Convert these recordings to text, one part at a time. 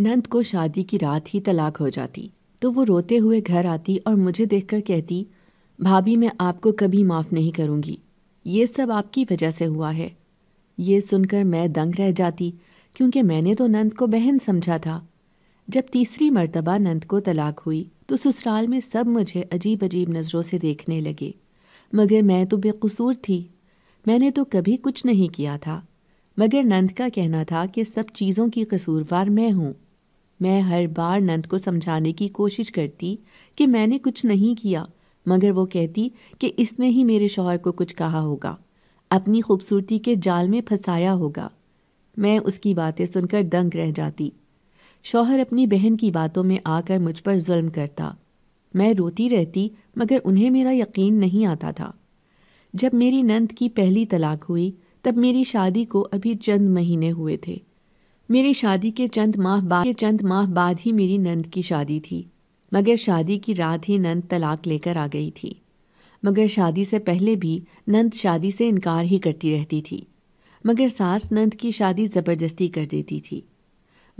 नंद को शादी की रात ही तलाक हो जाती तो वो रोते हुए घर आती और मुझे देखकर कहती भाभी मैं आपको कभी माफ़ नहीं करूँगी ये सब आपकी वजह से हुआ है ये सुनकर मैं दंग रह जाती क्योंकि मैंने तो नंद को बहन समझा था जब तीसरी मर्तबा नंद को तलाक हुई तो ससुराल में सब मुझे अजीब अजीब नज़रों से देखने लगे मगर मैं तो बेकसूर थी मैंने तो कभी कुछ नहीं किया था मगर नंद का कहना था कि सब चीज़ों की कसूरवार मैं हूँ मैं हर बार नंद को समझाने की कोशिश करती कि मैंने कुछ नहीं किया मगर वो कहती कि इसने ही मेरे शोहर को कुछ कहा होगा अपनी खूबसूरती के जाल में फंसाया होगा मैं उसकी बातें सुनकर दंग रह जाती शौहर अपनी बहन की बातों में आकर मुझ पर जुल्म करता मैं रोती रहती मगर उन्हें मेरा यकीन नहीं आता था जब मेरी नंद की पहली तलाक हुई तब मेरी शादी को अभी चंद महीने हुए थे मेरी शादी के चंद माह बाद चंद माह बाद ही मेरी नंद की शादी थी मगर शादी की रात ही नंद तलाक लेकर आ गई थी मगर शादी से पहले भी नंद शादी से इनकार ही करती रहती थी मगर सास नंद की शादी ज़बरदस्ती कर देती थी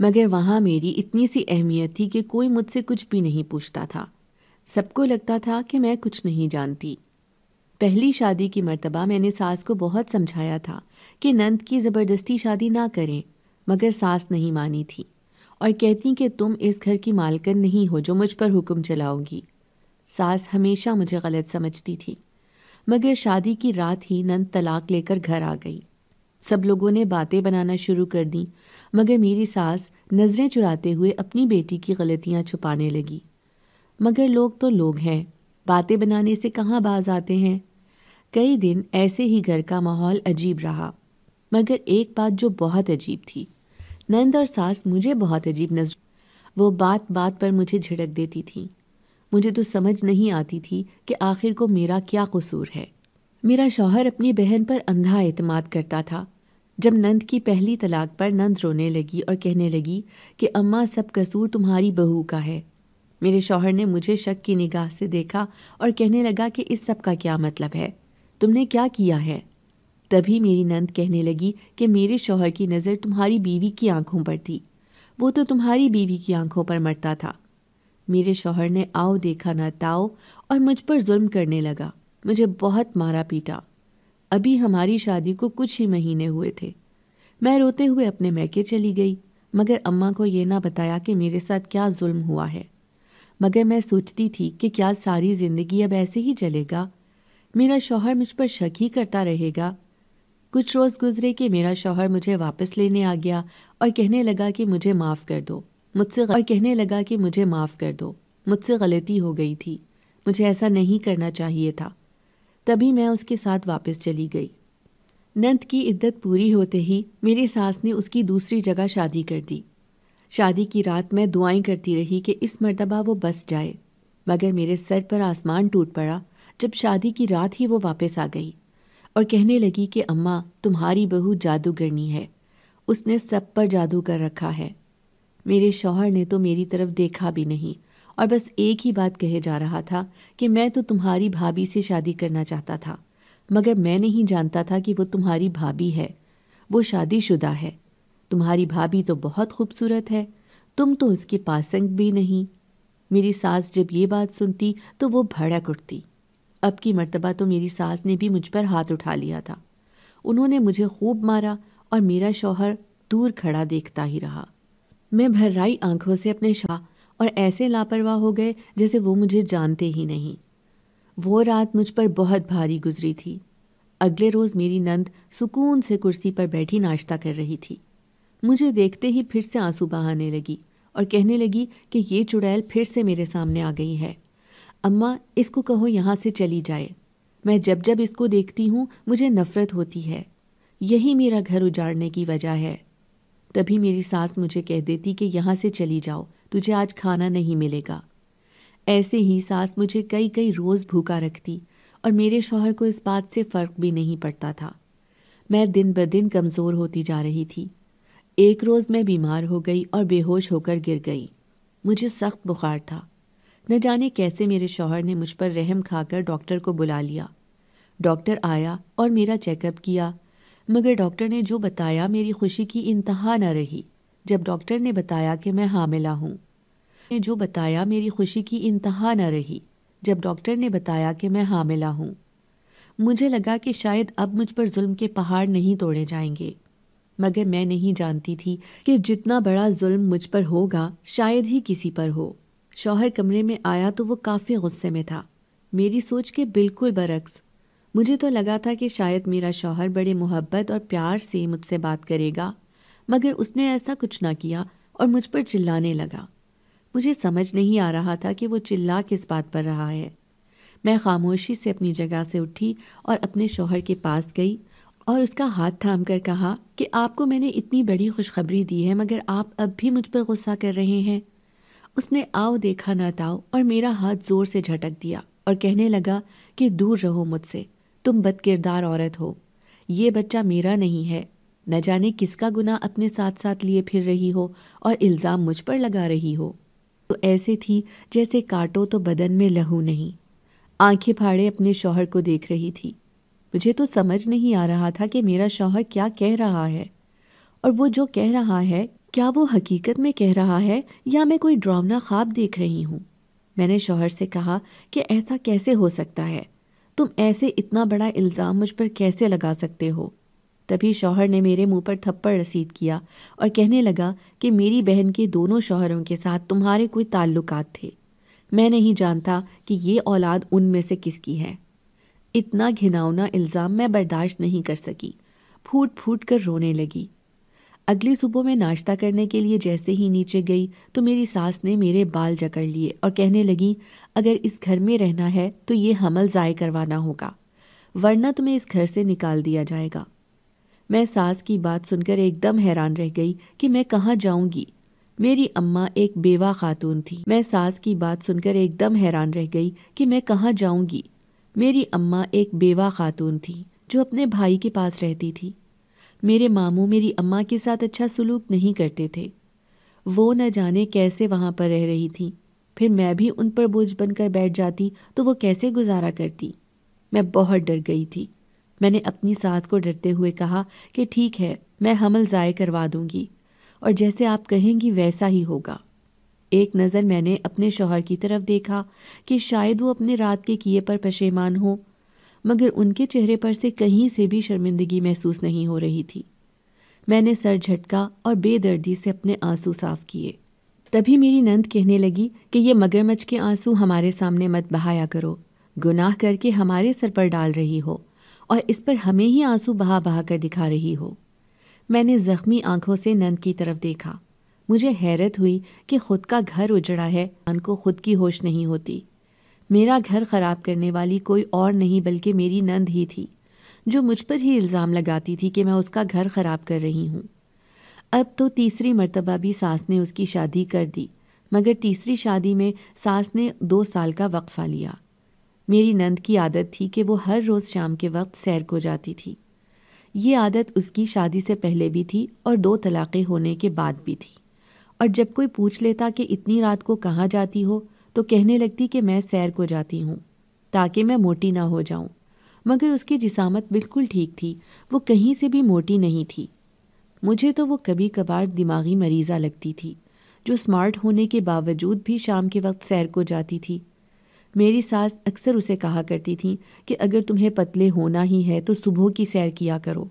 मगर वहाँ मेरी इतनी सी अहमियत थी कि कोई मुझसे कुछ भी नहीं पूछता था सबको लगता था कि मैं कुछ नहीं जानती पहली शादी की मर्तबा मैंने सास को बहुत समझाया था कि नंद की ज़बरदस्ती शादी ना करें मगर सास नहीं मानी थी और कहती कि तुम इस घर की मालकन नहीं हो जो मुझ पर हुक्म चलाओगी सास हमेशा मुझे गलत समझती थी मगर शादी की रात ही नंद तलाक लेकर घर आ गई सब लोगों ने बातें बनाना शुरू कर दी मगर मेरी सास नज़रें चुराते हुए अपनी बेटी की गलतियाँ छुपाने लगी मगर लोग तो लोग हैं बातें बनाने से कहाँ बाज आते हैं कई दिन ऐसे ही घर का माहौल अजीब रहा मगर एक बात जो बहुत अजीब थी नंद और सास मुझे बहुत अजीब नजर वो बात बात पर मुझे झिड़क देती थी मुझे तो समझ नहीं आती थी कि आखिर को मेरा क्या कसूर है मेरा शौहर अपनी बहन पर अंधा अतमाद करता था जब नंद की पहली तलाक पर नंद रोने लगी और कहने लगी कि अम्मा सब कसूर तुम्हारी बहू का है मेरे शौहर ने मुझे शक की निगाह से देखा और कहने लगा कि इस सब का क्या मतलब है तुमने क्या किया है तभी मेरी नंद कहने लगी कि मेरे शौहर की नज़र तुम्हारी बीवी की आंखों पर थी वो तो तुम्हारी बीवी की आंखों पर मरता था मेरे शौहर ने आओ देखा ना ताओ और मुझ पर जुल्म करने लगा मुझे बहुत मारा पीटा अभी हमारी शादी को कुछ ही महीने हुए थे मैं रोते हुए अपने मैके चली गई मगर अम्मा को यह ना बताया कि मेरे साथ क्या जुल्म हुआ है मगर मैं सोचती थी कि क्या सारी ज़िंदगी अब ऐसे ही चलेगा मेरा शौहर मुझ पर शक ही करता रहेगा कुछ रोज़ गुजरे कि मेरा शौहर मुझे वापस लेने आ गया और कहने लगा कि मुझे माफ़ कर दो मुझसे और कहने लगा कि मुझे माफ़ कर दो मुझसे गलती हो गई थी मुझे ऐसा नहीं करना चाहिए था तभी मैं उसके साथ वापस चली गई नंद की इद्दत पूरी होते ही मेरी सास ने उसकी दूसरी जगह शादी कर दी शादी की रात मैं दुआएं करती रही कि इस मरतबा वो बस जाए मगर मेरे सर पर आसमान टूट पड़ा जब शादी की रात ही वो वापस आ गई और कहने लगी कि अम्मा तुम्हारी बहू जादूगरनी है उसने सब पर जादू कर रखा है मेरे शौहर ने तो मेरी तरफ देखा भी नहीं और बस एक ही बात कहे जा रहा था कि मैं तो तुम्हारी भाभी से शादी करना चाहता था मगर मैं नहीं जानता था कि वो तुम्हारी भाभी है वो शादीशुदा है तुम्हारी भाभी तो बहुत खूबसूरत है तुम तो उसके पासंग भी नहीं मेरी सास जब ये बात सुनती तो वो भड़क उठती अब की मरतबा तो मेरी सास ने भी मुझ पर हाथ उठा लिया था उन्होंने मुझे खूब मारा और मेरा शौहर दूर खड़ा देखता ही रहा मैं भर्राई आंखों से अपने शाह और ऐसे लापरवाह हो गए जैसे वो मुझे जानते ही नहीं वो रात मुझ पर बहुत भारी गुजरी थी अगले रोज़ मेरी नंद सुकून से कुर्सी पर बैठी नाश्ता कर रही थी मुझे देखते ही फिर से आंसू बहाने लगी और कहने लगी कि ये चुड़ैल फिर से मेरे सामने आ गई है अम्मा इसको कहो यहाँ से चली जाए मैं जब जब इसको देखती हूँ मुझे नफ़रत होती है यही मेरा घर उजाड़ने की वजह है तभी मेरी सास मुझे कह देती कि यहाँ से चली जाओ तुझे आज खाना नहीं मिलेगा ऐसे ही सास मुझे कई कई रोज़ भूखा रखती और मेरे शौहर को इस बात से फ़र्क भी नहीं पड़ता था मैं दिन ब दिन कमज़ोर होती जा रही थी एक रोज़ मैं बीमार हो गई और बेहोश होकर गिर गई मुझे सख्त बुखार था न जाने कैसे मेरे शौहर ने मुझ पर रहम खाकर डॉक्टर को बुला लिया डॉक्टर आया और मेरा चेकअप किया मगर डॉक्टर ने जो बताया मेरी खुशी की इंतहा न रही जब डॉक्टर ने बताया कि मैं हामिला हूँ ने जो बताया मेरी खुशी की इंतहा न रही जब डॉक्टर ने बताया कि मैं हामिला हूँ मुझे लगा कि शायद अब मुझ पर जुल्म के पहाड़ नहीं तोड़े जाएंगे मगर मैं नहीं जानती थी कि जितना बड़ा जुल्म मुझ पर होगा शायद ही किसी पर हो शौहर कमरे में आया तो वो काफ़ी गुस्से में था मेरी सोच के बिल्कुल बरक्स मुझे तो लगा था कि शायद मेरा शौहर बड़े मोहब्बत और प्यार से मुझसे बात करेगा मगर उसने ऐसा कुछ ना किया और मुझ पर चिल्लाने लगा मुझे समझ नहीं आ रहा था कि वो चिल्ला किस बात पर रहा है मैं खामोशी से अपनी जगह से उठी और अपने शौहर के पास गई और उसका हाथ थाम कर कहा कि आपको मैंने इतनी बड़ी खुशखबरी दी है मगर आप अब भी मुझ पर गुस्सा कर रहे हैं उसने आओ देखा ना ताओ और मेरा हाथ जोर से झटक दिया और कहने लगा कि दूर रहो मुझसे तुम बदकिरदार औरत हो ये बच्चा मेरा नहीं है न जाने किसका गुना अपने साथ साथ लिए फिर रही हो और इल्ज़ाम मुझ पर लगा रही हो तो ऐसे थी जैसे काटो तो बदन में लहू नहीं आंखें फाड़े अपने शौहर को देख रही थी मुझे तो समझ नहीं आ रहा था कि मेरा शौहर क्या कह रहा है और वो जो कह रहा है क्या वो हकीकत में कह रहा है या मैं कोई ड्रामना ख्वाब देख रही हूँ मैंने शोहर से कहा कि ऐसा कैसे हो सकता है तुम ऐसे इतना बड़ा इल्ज़ाम मुझ पर कैसे लगा सकते हो तभी शौहर ने मेरे मुंह पर थप्पड़ रसीद किया और कहने लगा कि मेरी बहन के दोनों शौहरों के साथ तुम्हारे कोई ताल्लुकात थे मैं नहीं जानता कि ये औलाद उनमें से किसकी है इतना घिनौना इल्ज़ाम मैं बर्दाश्त नहीं कर सकी फूट फूट कर रोने लगी अगली सुबह मैं नाश्ता करने के लिए जैसे ही नीचे गई तो मेरी सास ने मेरे बाल जकड़ लिए और कहने लगी अगर इस घर में रहना है तो ये हमल ज़ाय करवाना होगा वरना तुम्हें इस घर से निकाल दिया जाएगा मैं सास की बात सुनकर एकदम हैरान रह गई कि मैं कहाँ जाऊँगी मेरी अम्मा एक बेवा खातून थी मैं सास की बात सुनकर एकदम हैरान रह गई कि मैं कहाँ जाऊँगी मेरी अम्मा एक बेवा खातून थी जो अपने भाई के पास रहती थी मेरे मामू मेरी अम्मा के साथ अच्छा सलूक नहीं करते थे वो न जाने कैसे वहाँ पर रह रही थी फिर मैं भी उन पर बोझ बनकर बैठ जाती तो वो कैसे गुजारा करती मैं बहुत डर गई थी मैंने अपनी सास को डरते हुए कहा कि ठीक है मैं हमल ज़ाय करवा दूंगी और जैसे आप कहेंगी वैसा ही होगा एक नज़र मैंने अपने शोहर की तरफ देखा कि शायद वो अपने रात के किए पर पशेमान हो मगर उनके चेहरे पर से कहीं से भी शर्मिंदगी महसूस नहीं हो रही थी मैंने सर झटका और बेदर्दी से अपने आंसू साफ किए तभी मेरी नंद कहने लगी कि ये मगरमच्छ के आंसू हमारे सामने मत बहाया करो गुनाह करके हमारे सर पर डाल रही हो और इस पर हमें ही आंसू बहा बहा कर दिखा रही हो मैंने ज़ख्मी आंखों से नंद की तरफ देखा मुझे हैरत हुई कि खुद का घर उजड़ा है नंद को खुद की होश नहीं होती मेरा घर ख़राब करने वाली कोई और नहीं बल्कि मेरी नंद ही थी जो मुझ पर ही इल्ज़ाम लगाती थी कि मैं उसका घर ख़राब कर रही हूँ अब तो तीसरी मरतबा भी सास ने उसकी शादी कर दी मगर तीसरी शादी में सास ने दो साल का वक्फ़ा लिया मेरी नंद की आदत थी कि वो हर रोज़ शाम के वक्त सैर को जाती थी ये आदत उसकी शादी से पहले भी थी और दो तलाक़े होने के बाद भी थी और जब कोई पूछ लेता कि इतनी रात को कहाँ जाती हो तो कहने लगती कि मैं सैर को जाती हूँ ताकि मैं मोटी ना हो जाऊँ मगर उसकी जिसामत बिल्कुल ठीक थी वो कहीं से भी मोटी नहीं थी मुझे तो वो कभी कभार दिमागी मरीज़ा लगती थी जो स्मार्ट होने के बावजूद भी शाम के वक्त सैर को जाती थी मेरी सास अक्सर उसे कहा करती थी कि अगर तुम्हें पतले होना ही है तो सुबह की सैर किया करो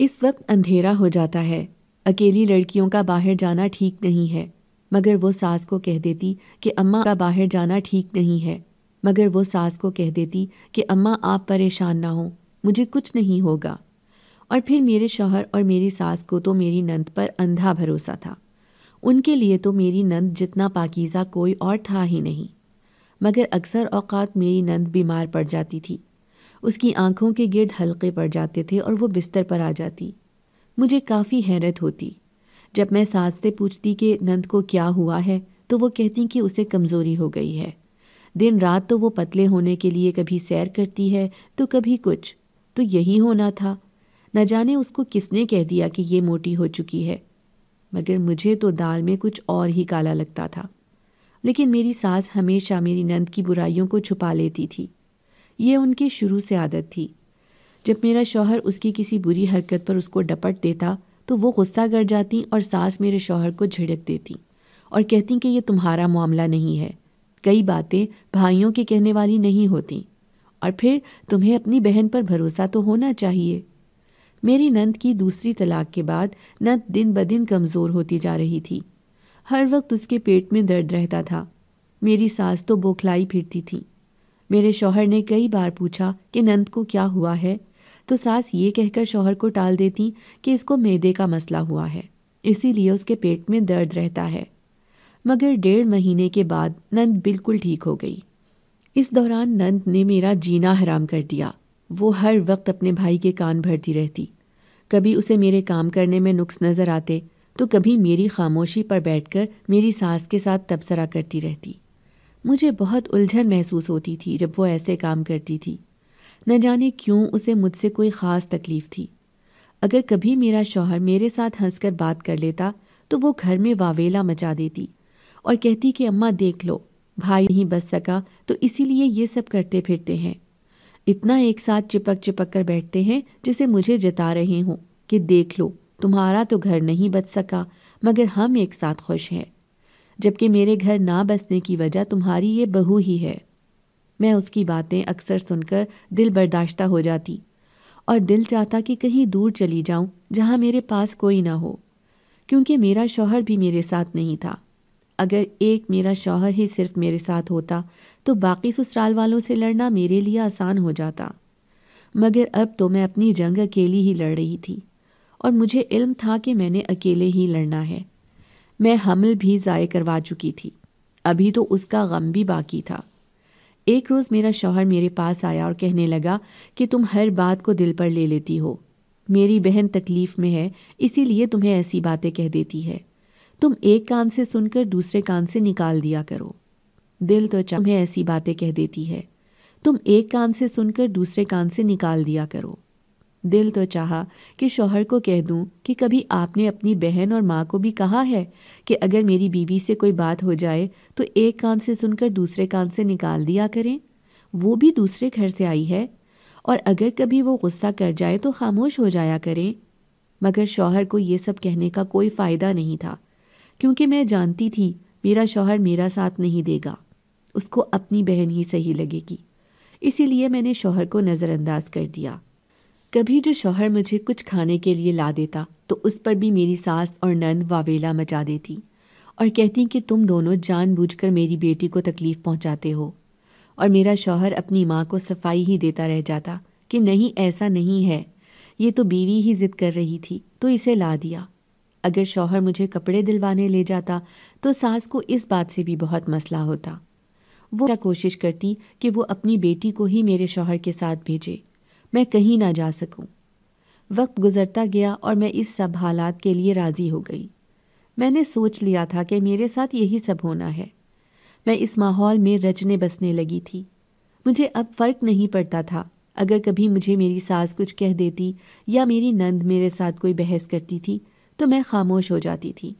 इस वक्त अंधेरा हो जाता है अकेली लड़कियों का बाहर जाना ठीक नहीं है मगर वो सास को कह देती कि अम्मा का बाहर जाना ठीक नहीं है मगर वो सास को कह देती कि अम्मा आप परेशान ना हो मुझे कुछ नहीं होगा और फिर मेरे शोहर और मेरी सास को तो मेरी नंद पर अंधा भरोसा था उनके लिए तो मेरी नंद जितना पाकिज़ा कोई और था ही नहीं मगर अक्सर औकात मेरी नंद बीमार पड़ जाती थी उसकी आंखों के गिरद हल्के पड़ जाते थे और वो बिस्तर पर आ जाती मुझे काफ़ी हैरत होती जब मैं सास से पूछती कि नंद को क्या हुआ है तो वो कहती कि उसे कमज़ोरी हो गई है दिन रात तो वो पतले होने के लिए कभी सैर करती है तो कभी कुछ तो यही होना था न जाने उसको किसने कह दिया कि ये मोटी हो चुकी है मगर मुझे तो दाल में कुछ और ही काला लगता था लेकिन मेरी सास हमेशा मेरी नंद की बुराइयों को छुपा लेती थी ये उनकी शुरू से आदत थी जब मेरा शौहर उसकी किसी बुरी हरकत पर उसको डपट देता तो वो गुस्सा कर जाती और सास मेरे शौहर को झिड़क देती और कहती कि ये तुम्हारा मामला नहीं है कई बातें भाइयों के कहने वाली नहीं होती और फिर तुम्हें अपनी बहन पर भरोसा तो होना चाहिए मेरी नंद की दूसरी तलाक के बाद नंद दिन ब दिन कमज़ोर होती जा रही थी हर वक्त उसके पेट में दर्द रहता था मेरी सास तो बौखलाई फिरती थी मेरे शौहर ने कई बार पूछा कि नंद को क्या हुआ है तो सास ये कहकर शौहर को टाल देती कि इसको मैदे का मसला हुआ है इसीलिए उसके पेट में दर्द रहता है मगर डेढ़ महीने के बाद नंद बिल्कुल ठीक हो गई इस दौरान नंद ने मेरा जीना हराम कर दिया वो हर वक्त अपने भाई के कान भरती रहती कभी उसे मेरे काम करने में नुक्स नज़र आते तो कभी मेरी खामोशी पर बैठकर मेरी सास के साथ तबसरा करती रहती मुझे बहुत उलझन महसूस होती थी जब वो ऐसे काम करती थी न जाने क्यों उसे मुझसे कोई ख़ास तकलीफ़ थी अगर कभी मेरा शौहर मेरे साथ हंसकर बात कर लेता तो वो घर में वावेला मचा देती और कहती कि अम्मा देख लो भाई नहीं बच सका तो इसीलिए ये सब करते फिरते हैं इतना एक साथ चिपक चिपक कर बैठते हैं जिसे मुझे जता रहे हों कि देख लो तुम्हारा तो घर नहीं बच सका मगर हम एक साथ खुश हैं जबकि मेरे घर ना बसने की वजह तुम्हारी ये बहू ही है मैं उसकी बातें अक्सर सुनकर दिल बर्दाश्ता हो जाती और दिल चाहता कि कहीं दूर चली जाऊं जहां मेरे पास कोई ना हो क्योंकि मेरा शौहर भी मेरे साथ नहीं था अगर एक मेरा शौहर ही सिर्फ मेरे साथ होता तो बाकी ससुराल वालों से लड़ना मेरे लिए आसान हो जाता मगर अब तो मैं अपनी जंग अकेली ही लड़ रही थी और मुझे इल्म था कि मैंने अकेले ही लड़ना है मैं हमल भी ज़ाय करवा चुकी थी अभी तो उसका गम भी बाकी था एक रोज़ मेरा शौहर मेरे पास आया और कहने लगा कि तुम हर बात को दिल पर ले लेती हो मेरी बहन तकलीफ़ में है इसीलिए तुम्हें ऐसी बातें कह देती है तुम एक कान से सुनकर दूसरे कान से निकाल दिया करो दिल तो तुम्हें ऐसी बातें कह देती है तुम एक कान से सुनकर दूसरे कान से निकाल दिया करो दिल तो चाहा कि शौहर को कह दूं कि कभी आपने अपनी बहन और माँ को भी कहा है कि अगर मेरी बीवी से कोई बात हो जाए तो एक कान से सुनकर दूसरे कान से निकाल दिया करें वो भी दूसरे घर से आई है और अगर कभी वो गुस्सा कर जाए तो खामोश हो जाया करें मगर शौहर को ये सब कहने का कोई फ़ायदा नहीं था क्योंकि मैं जानती थी मेरा शौहर मेरा साथ नहीं देगा उसको अपनी बहन ही सही लगेगी इसीलिए मैंने शौहर को नज़रअंदाज कर दिया कभी जो शौहर मुझे कुछ खाने के लिए ला देता तो उस पर भी मेरी सास और नंद वावेला मचा देती और कहती कि तुम दोनों जानबूझकर मेरी बेटी को तकलीफ़ पहुंचाते हो और मेरा शौहर अपनी माँ को सफाई ही देता रह जाता कि नहीं ऐसा नहीं है ये तो बीवी ही जिद कर रही थी तो इसे ला दिया अगर शौहर मुझे कपड़े दिलवाने ले जाता तो सास को इस बात से भी बहुत मसला होता वो कोशिश करती कि वो अपनी बेटी को ही मेरे शौहर के साथ भेजे मैं कहीं ना जा सकूं। वक्त गुजरता गया और मैं इस सब हालात के लिए राज़ी हो गई मैंने सोच लिया था कि मेरे साथ यही सब होना है मैं इस माहौल में रचने बसने लगी थी मुझे अब फ़र्क नहीं पड़ता था अगर कभी मुझे मेरी सास कुछ कह देती या मेरी नंद मेरे साथ कोई बहस करती थी तो मैं खामोश हो जाती थी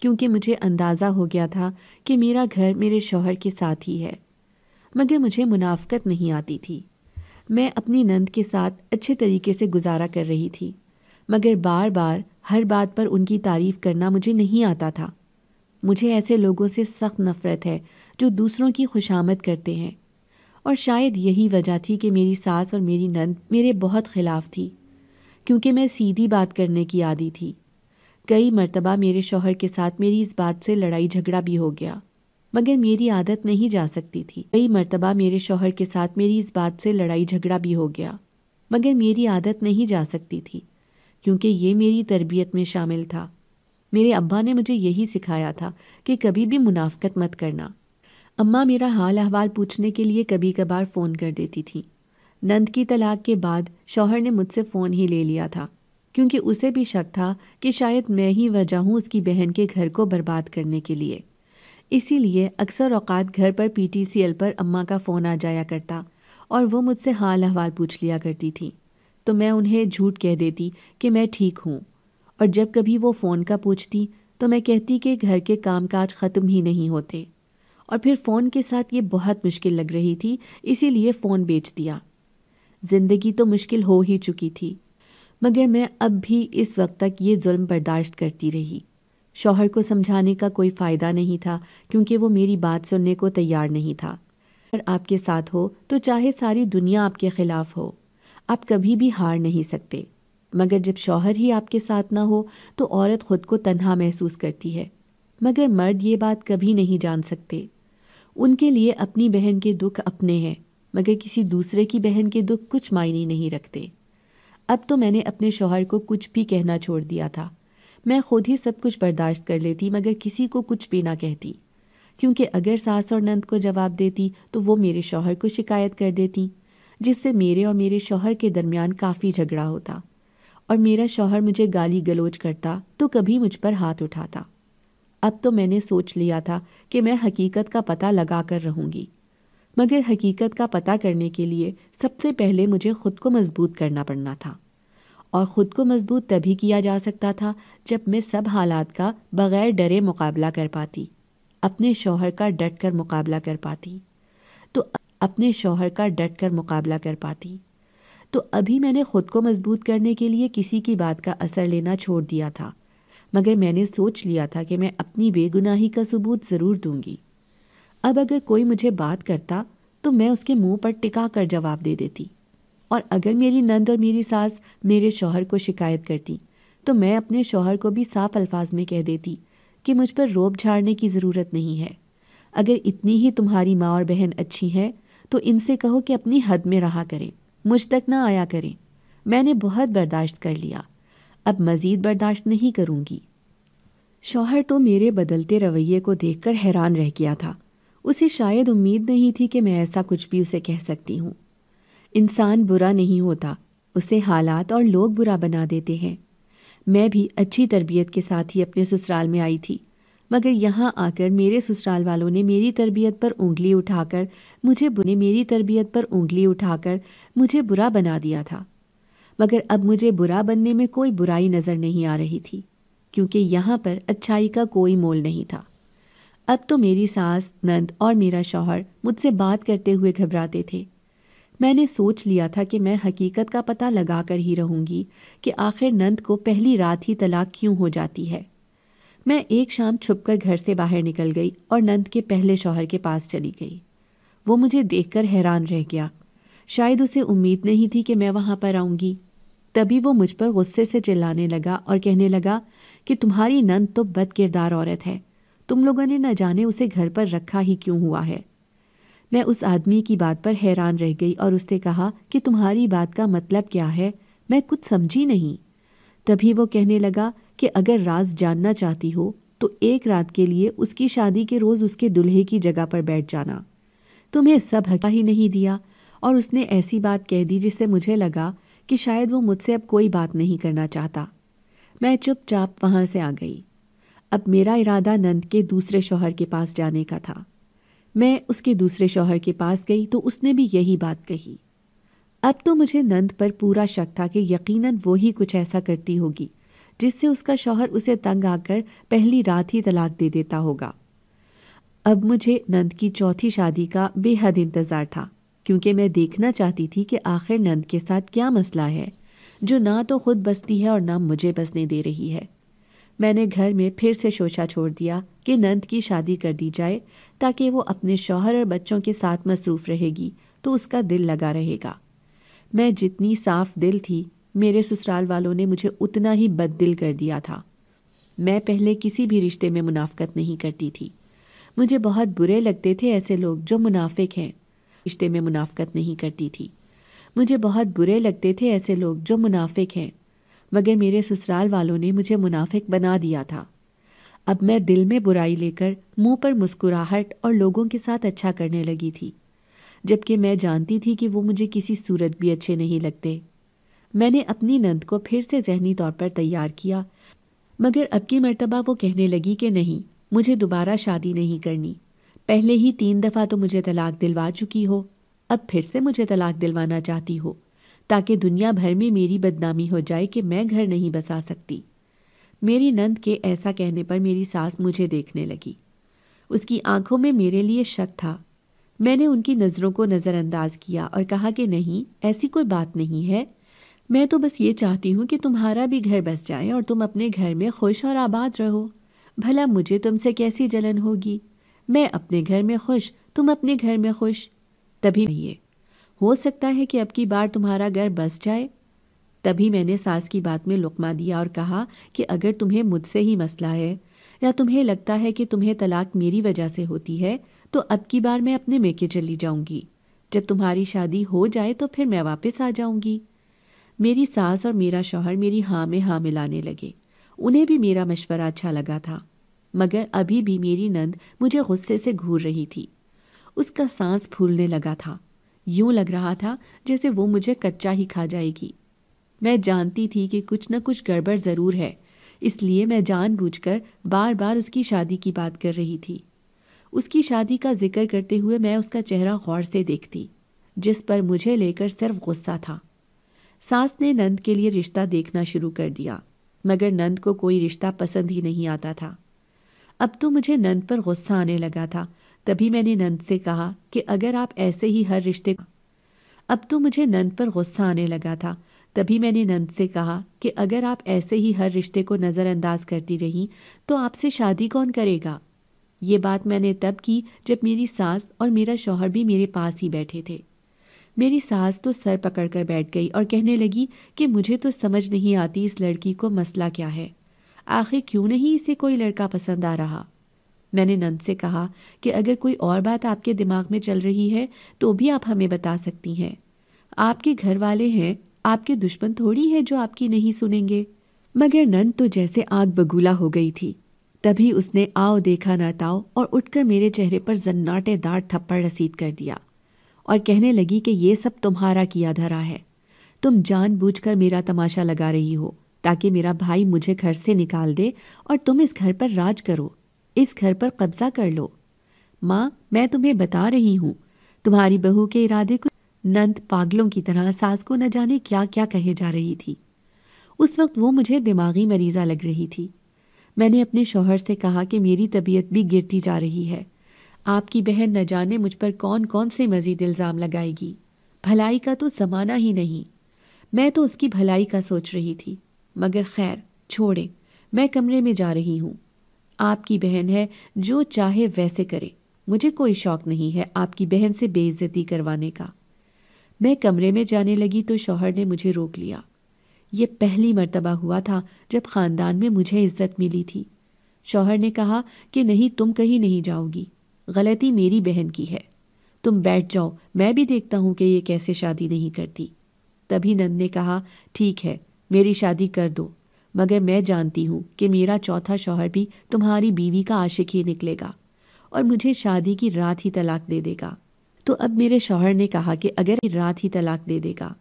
क्योंकि मुझे अंदाज़ा हो गया था कि मेरा घर मेरे शौहर के साथ ही है मगर मुझे मुनाफ्त नहीं आती थी मैं अपनी नंद के साथ अच्छे तरीके से गुजारा कर रही थी मगर बार बार हर बात पर उनकी तारीफ़ करना मुझे नहीं आता था मुझे ऐसे लोगों से सख्त नफ़रत है जो दूसरों की खुशामद करते हैं और शायद यही वजह थी कि मेरी सास और मेरी नंद मेरे बहुत ख़िलाफ़ थी क्योंकि मैं सीधी बात करने की आदी थी कई मर्तबा मेरे शोहर के साथ मेरी इस बात से लड़ाई झगड़ा भी हो गया मगर मेरी आदत नहीं जा सकती थी कई मरतबा मेरे शोहर के साथ मेरी इस बात से लड़ाई झगड़ा भी हो गया मगर मेरी आदत नहीं जा सकती थी क्योंकि ये मेरी तरबियत में शामिल था मेरे अब्बा ने मुझे यही सिखाया था कि कभी भी मुनाफ्त मत करना अम्मा मेरा हाल अहवाल पूछने के लिए कभी कभार फ़ोन कर देती थी नंद की तलाक के बाद शौहर ने मुझसे फ़ोन ही ले लिया था क्योंकि उसे भी शक था कि शायद मैं ही वजह हूँ उसकी बहन के घर को बर्बाद करने के लिए इसीलिए अक्सर औकात घर पर पीटीसीएल पर अम्मा का फ़ोन आ जाया करता और वो मुझसे हाल अहवाल पूछ लिया करती थी तो मैं उन्हें झूठ कह देती कि मैं ठीक हूँ और जब कभी वो फ़ोन का पूछती तो मैं कहती कि घर के कामकाज ख़त्म ही नहीं होते और फिर फ़ोन के साथ ये बहुत मुश्किल लग रही थी इसीलिए फ़ोन बेच दिया ज़िंदगी तो मुश्किल हो ही चुकी थी मगर मैं अब भी इस वक्त तक ये जुल्म बर्दाश्त करती रही शौहर को समझाने का कोई फ़ायदा नहीं था क्योंकि वो मेरी बात सुनने को तैयार नहीं था अगर आपके साथ हो तो चाहे सारी दुनिया आपके ख़िलाफ़ हो आप कभी भी हार नहीं सकते मगर जब शौहर ही आपके साथ ना हो तो औरत ख़ुद को तन्हा महसूस करती है मगर मर्द ये बात कभी नहीं जान सकते उनके लिए अपनी बहन के दुख अपने हैं मगर किसी दूसरे की बहन के दुख कुछ मायने नहीं रखते अब तो मैंने अपने शौहर को कुछ भी कहना छोड़ दिया था मैं खुद ही सब कुछ बर्दाश्त कर लेती मगर किसी को कुछ भी ना कहती क्योंकि अगर सास और नंद को जवाब देती तो वो मेरे शौहर को शिकायत कर देती जिससे मेरे और मेरे शौहर के दरमियान काफ़ी झगड़ा होता और मेरा शौहर मुझे गाली गलोच करता तो कभी मुझ पर हाथ उठाता अब तो मैंने सोच लिया था कि मैं हकीकत का पता लगा कर रहूँगी मगर हकीकत का पता करने के लिए सबसे पहले मुझे खुद को मजबूत करना पड़ना था और ख़ुद को मजबूत तभी किया जा सकता था जब मैं सब हालात का बग़ैर डरे मुकाबला कर पाती अपने शोहर का डट कर मुकाबला कर पाती तो अपने शोहर का डट कर मुकाबला कर पाती तो अभी मैंने ख़ुद को मजबूत करने के लिए किसी की बात का असर लेना छोड़ दिया था मगर मैंने सोच लिया था कि मैं अपनी बेगुनाही का सबूत ज़रूर दूंगी अब अगर कोई मुझे बात करता तो मैं उसके मुंह पर टिका कर जवाब दे देती और अगर मेरी नंद और मेरी सास मेरे शौहर को शिकायत करती तो मैं अपने शौहर को भी साफ अल्फाज में कह देती कि मुझ पर रोब झाड़ने की ज़रूरत नहीं है अगर इतनी ही तुम्हारी माँ और बहन अच्छी हैं तो इनसे कहो कि अपनी हद में रहा करें मुझ तक ना आया करें मैंने बहुत बर्दाश्त कर लिया अब मज़ीद बर्दाश्त नहीं करूँगी शौहर तो मेरे बदलते रवैये को देखकर हैरान रह गया था उसे शायद उम्मीद नहीं थी कि मैं ऐसा कुछ भी उसे कह सकती हूँ इंसान बुरा नहीं होता उसे हालात और लोग बुरा बना देते हैं मैं भी अच्छी तरबियत के साथ ही अपने ससुराल में आई थी मगर यहाँ आकर मेरे ससुराल वालों ने मेरी तरबियत पर उंगली उठाकर मुझे बुने मेरी तरबियत पर उंगली उठाकर मुझे बुरा बना दिया था मगर अब मुझे बुरा बनने में कोई बुराई नज़र नहीं आ रही थी क्योंकि यहाँ पर अच्छाई का कोई मोल नहीं था अब तो मेरी सास नंद और मेरा शौहर मुझसे बात करते हुए घबराते थे मैंने सोच लिया था कि मैं हकीकत का पता लगा कर ही रहूंगी कि आखिर नंद को पहली रात ही तलाक क्यों हो जाती है मैं एक शाम छुपकर घर से बाहर निकल गई और नंद के पहले शौहर के पास चली गई वो मुझे देखकर हैरान रह गया शायद उसे उम्मीद नहीं थी कि मैं वहाँ पर आऊँगी तभी वो मुझ पर गुस्से से चिल्लाने लगा और कहने लगा कि तुम्हारी नंद तो बद किरदार औरत है तुम लोगों ने न जाने उसे घर पर रखा ही क्यों हुआ है मैं उस आदमी की बात पर हैरान रह गई और उसने कहा कि तुम्हारी बात का मतलब क्या है मैं कुछ समझी नहीं तभी वो कहने लगा कि अगर राज जानना चाहती हो तो एक रात के लिए उसकी शादी के रोज़ उसके दुल्हे की जगह पर बैठ जाना तुम्हें सब हका ही नहीं दिया और उसने ऐसी बात कह दी जिससे मुझे लगा कि शायद वो मुझसे अब कोई बात नहीं करना चाहता मैं चुपचाप वहाँ से आ गई अब मेरा इरादा नंद के दूसरे शोहर के पास जाने का था मैं उसके दूसरे शौहर के पास गई तो उसने भी यही बात कही अब तो मुझे नंद पर पूरा शक था कि यकीनन वो ही कुछ ऐसा करती होगी जिससे उसका शौहर उसे तंग आकर पहली रात ही तलाक दे देता होगा अब मुझे नंद की चौथी शादी का बेहद इंतज़ार था क्योंकि मैं देखना चाहती थी कि आखिर नंद के साथ क्या मसला है जो ना तो खुद बसती है और ना मुझे बसने दे रही है मैंने घर में फिर से शोशा छोड़ दिया कि नंद की शादी कर दी जाए ताकि वो अपने शौहर और बच्चों के साथ मसरूफ़ रहेगी तो उसका दिल लगा रहेगा मैं जितनी साफ दिल थी मेरे ससुराल वालों ने मुझे उतना ही बद दिल कर दिया था मैं पहले किसी भी रिश्ते में मुनाफ़त नहीं करती थी मुझे बहुत बुरे लगते थे ऐसे लोग जो मुनाफिक हैं रिश्ते में मुनाफ़त नहीं करती थी मुझे बहुत बुरे लगते थे ऐसे लोग जो मुनाफिक हैं मगर मेरे ससुराल वालों ने मुझे मुनाफिक बना दिया था अब मैं दिल में बुराई लेकर मुंह पर मुस्कुराहट और लोगों के साथ अच्छा करने लगी थी जबकि मैं जानती थी कि वो मुझे किसी सूरत भी अच्छे नहीं लगते मैंने अपनी नंद को फिर से जहनी तौर पर तैयार किया मगर अब की मरतबा वो कहने लगी कि नहीं मुझे दोबारा शादी नहीं करनी पहले ही तीन दफ़ा तो मुझे तलाक दिलवा चुकी हो अब फिर से मुझे तलाक दिलवाना चाहती हो ताकि दुनिया भर में मेरी बदनामी हो जाए कि मैं घर नहीं बसा सकती मेरी नंद के ऐसा कहने पर मेरी सास मुझे देखने लगी उसकी आंखों में मेरे लिए शक था मैंने उनकी नज़रों को नज़रअंदाज किया और कहा कि नहीं ऐसी कोई बात नहीं है मैं तो बस ये चाहती हूँ कि तुम्हारा भी घर बस जाए और तुम अपने घर में खुश और आबाद रहो भला मुझे तुमसे कैसी जलन होगी मैं अपने घर में खुश तुम अपने घर में खुश तभी भैया हो सकता है कि अब की बार तुम्हारा घर बस जाए तभी मैंने सास की बात में लुकमा दिया और कहा कि अगर तुम्हें मुझसे ही मसला है या तुम्हें लगता है कि तुम्हें तलाक मेरी वजह से होती है तो अब की बार मैं अपने मेके चली जाऊंगी जब तुम्हारी शादी हो जाए तो फिर मैं वापस आ जाऊंगी मेरी सास और मेरा शौहर मेरी हाँ में हाँ मिलाने लगे उन्हें भी मेरा मशवरा अच्छा लगा था मगर अभी भी मेरी नंद मुझे गुस्से से घूर रही थी उसका सांस फूलने लगा था यूं लग रहा था जैसे वो मुझे कच्चा ही खा जाएगी मैं जानती थी कि कुछ न कुछ गड़बड़ ज़रूर है इसलिए मैं जानबूझकर बार बार उसकी शादी की बात कर रही थी उसकी शादी का जिक्र करते हुए मैं उसका चेहरा गौर से देखती जिस पर मुझे लेकर सिर्फ गुस्सा था सास ने नंद के लिए रिश्ता देखना शुरू कर दिया मगर नंद को कोई रिश्ता पसंद ही नहीं आता था अब तो मुझे नंद पर गुस्सा आने लगा था तभी मैंने नंद से कहा कि अगर आप ऐसे ही हर रिश्ते अब तो मुझे नंद पर गुस्सा आने लगा था तभी मैंने नंद से कहा कि अगर आप ऐसे ही हर रिश्ते को नज़रअंदाज करती रहीं तो आपसे शादी कौन करेगा ये बात मैंने तब की जब मेरी सास और मेरा शौहर भी मेरे पास ही बैठे थे मेरी सास तो सर पकड़कर बैठ गई और कहने लगी कि मुझे तो समझ नहीं आती इस लड़की को मसला क्या है आखिर क्यों नहीं इसे कोई लड़का पसंद आ रहा मैंने नंद से कहा कि अगर कोई और बात आपके दिमाग में चल रही है तो भी आप हमें बता सकती हैं आपके घर वाले हैं आपके दुश्मन थोड़ी हैं जो आपकी नहीं सुनेंगे मगर नंद तो जैसे आग बगूला हो गई थी तभी उसने आओ देखा ना ताओ और उठकर मेरे चेहरे पर जन्नाटेदार थप्पड़ रसीद कर दिया और कहने लगी कि ये सब तुम्हारा किया धरा है तुम जानबूझकर मेरा तमाशा लगा रही हो ताकि मेरा भाई मुझे घर से निकाल दे और तुम इस घर पर राज करो इस घर पर कब्जा कर लो माँ मैं तुम्हें बता रही हूँ तुम्हारी बहू के इरादे को नंद पागलों की तरह सास को न जाने क्या क्या कहे जा रही थी उस वक्त वो मुझे दिमागी मरीज़ा लग रही थी मैंने अपने शोहर से कहा कि मेरी तबीयत भी गिरती जा रही है आपकी बहन न जाने मुझ पर कौन कौन से मज़ीद इल्ज़ाम लगाएगी भलाई का तो ज़माना ही नहीं मैं तो उसकी भलाई का सोच रही थी मगर खैर छोड़े मैं कमरे में जा रही हूँ आपकी बहन है जो चाहे वैसे करे मुझे कोई शौक नहीं है आपकी बहन से बेइज्जती करवाने का मैं कमरे में जाने लगी तो शौहर ने मुझे रोक लिया ये पहली मर्तबा हुआ था जब ख़ानदान में मुझे इज्जत मिली थी शौहर ने कहा कि नहीं तुम कहीं नहीं जाओगी गलती मेरी बहन की है तुम बैठ जाओ मैं भी देखता हूँ कि ये कैसे शादी नहीं करती तभी नंद ने कहा ठीक है मेरी शादी कर दो मगर मैं जानती हूँ कि मेरा चौथा शौहर भी तुम्हारी बीवी का आशिक ही निकलेगा और मुझे शादी की रात ही तलाक दे देगा तो अब मेरे शौहर ने कहा कि अगर रात ही तलाक दे देगा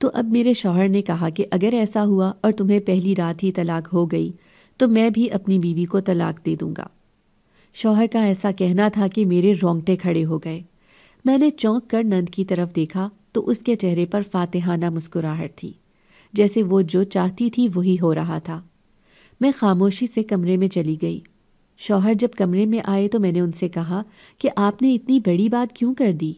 तो अब मेरे शौहर ने कहा कि अगर ऐसा हुआ और तुम्हें पहली रात ही तलाक हो गई तो मैं भी अपनी बीवी को तलाक दे दूंगा शौहर का ऐसा कहना था कि मेरे रोंगटे खड़े हो गए मैंने चौंक कर नंद की तरफ देखा तो उसके चेहरे पर फातेहाना मुस्कुराहट थी जैसे वो जो चाहती थी वही हो रहा था मैं खामोशी से कमरे में चली गई शौहर जब कमरे में आए तो मैंने उनसे कहा कि आपने इतनी बड़ी बात क्यों कर दी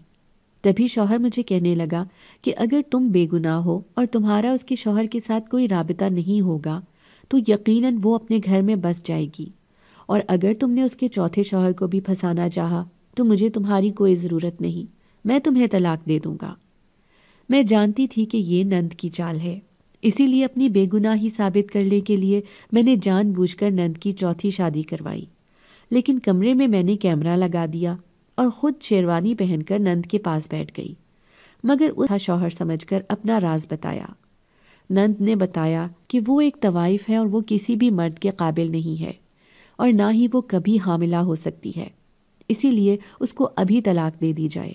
तभी शौहर मुझे कहने लगा कि अगर तुम बेगुनाह हो और तुम्हारा उसके शौहर के साथ कोई रबता नहीं होगा तो यकीनन वो अपने घर में बस जाएगी और अगर तुमने उसके चौथे शौहर को भी फंसाना चाहा तो मुझे तुम्हारी कोई ज़रूरत नहीं मैं तुम्हें तलाक दे दूँगा मैं जानती थी कि ये नंद की चाल है इसीलिए अपनी बेगुनाही साबित करने के लिए मैंने जानबूझकर नंद की चौथी शादी करवाई लेकिन कमरे में मैंने कैमरा लगा दिया और ख़ुद शेरवानी पहनकर नंद के पास बैठ गई मगर उसका शौहर समझकर अपना राज बताया नंद ने बताया कि वो एक तवाइफ है और वो किसी भी मर्द के काबिल नहीं है और ना ही वो कभी हामिला हो सकती है इसीलिए उसको अभी तलाक दे दी जाए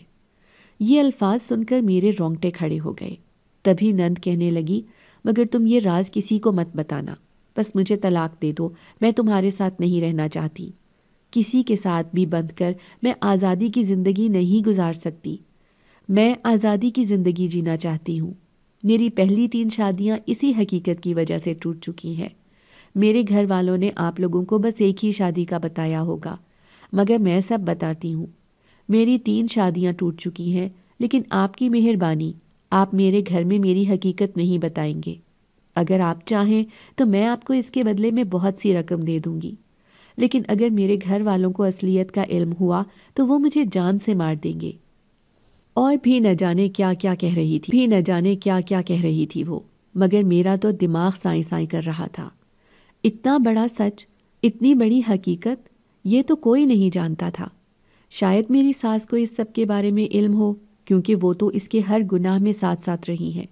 ये अल्फाज सुनकर मेरे रोंगटे खड़े हो गए तभी नंद कहने लगी मगर तुम ये राज किसी को मत बताना बस मुझे तलाक दे दो मैं तुम्हारे साथ नहीं रहना चाहती किसी के साथ भी बंध कर मैं आज़ादी की ज़िंदगी नहीं गुजार सकती मैं आज़ादी की ज़िंदगी जीना चाहती हूँ मेरी पहली तीन शादियाँ इसी हकीकत की वजह से टूट चुकी हैं मेरे घर वालों ने आप लोगों को बस एक ही शादी का बताया होगा मगर मैं सब बताती हूँ मेरी तीन शादियाँ टूट चुकी हैं लेकिन आपकी मेहरबानी आप मेरे घर में मेरी हकीकत नहीं बताएंगे अगर आप चाहें तो मैं आपको इसके बदले में बहुत सी रकम दे दूंगी लेकिन अगर मेरे घर वालों को असलियत का इल्म हुआ तो वो मुझे जान से मार देंगे और भी न जाने क्या क्या कह रही थी भी न जाने क्या क्या कह रही थी वो मगर मेरा तो दिमाग साई साई कर रहा था इतना बड़ा सच इतनी बड़ी हकीकत ये तो कोई नहीं जानता था शायद मेरी सास को इस सब के बारे में इल्म हो क्योंकि वो तो इसके हर गुनाह में साथ साथ रही हैं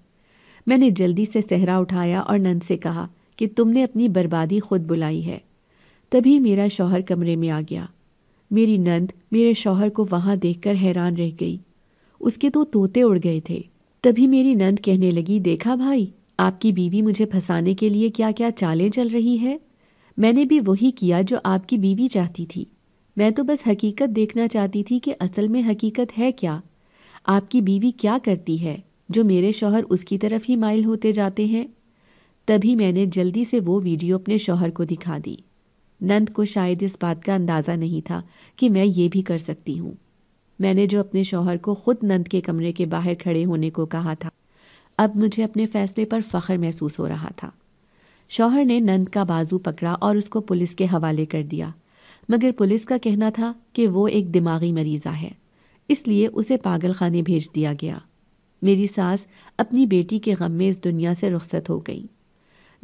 मैंने जल्दी से सहरा उठाया और नंद से कहा कि तुमने अपनी बर्बादी खुद बुलाई है तभी मेरा शौहर कमरे में आ गया मेरी नंद मेरे शौहर को वहाँ देखकर हैरान रह गई उसके तो तोते उड़ गए थे तभी मेरी नंद कहने लगी देखा भाई आपकी बीवी मुझे फंसाने के लिए क्या क्या चालें चल रही है मैंने भी वही किया जो आपकी बीवी चाहती थी मैं तो बस हकीकत देखना चाहती थी कि असल में हकीकत है क्या आपकी बीवी क्या करती है जो मेरे शौहर उसकी तरफ ही माइल होते जाते हैं तभी मैंने जल्दी से वो वीडियो अपने शौहर को दिखा दी नंद को शायद इस बात का अंदाज़ा नहीं था कि मैं ये भी कर सकती हूँ मैंने जो अपने शौहर को खुद नंद के कमरे के बाहर खड़े होने को कहा था अब मुझे अपने फैसले पर फ़ख्र महसूस हो रहा था शौहर ने नंद का बाजू पकड़ा और उसको पुलिस के हवाले कर दिया मगर पुलिस का कहना था कि वो एक दिमागी मरीज़ा है इसलिए उसे पागल खाने भेज दिया गया मेरी सास अपनी बेटी के गम में इस दुनिया से रुखसत हो गई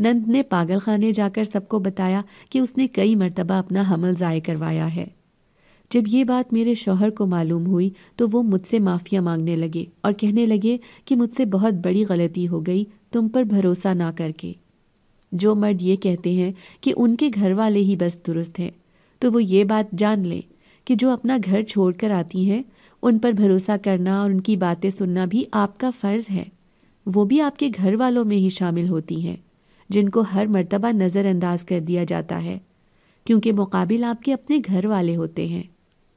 नंद ने पागल खाने जाकर सबको बताया कि उसने कई मरतबा अपना हमल ज़ाय करवाया है जब ये बात मेरे शोहर को मालूम हुई तो वो मुझसे माफ़िया मांगने लगे और कहने लगे कि मुझसे बहुत बड़ी गलती हो गई तुम पर भरोसा ना करके जो मर्द ये कहते हैं कि उनके घर वाले ही बस दुरुस्त हैं तो वो ये बात जान लें कि जो अपना घर छोड़कर आती हैं उन पर भरोसा करना और उनकी बातें सुनना भी आपका फ़र्ज़ है वो भी आपके घर वालों में ही शामिल होती हैं जिनको हर मर्तबा नज़रअंदाज कर दिया जाता है क्योंकि मुकाबिल आपके अपने घर वाले होते हैं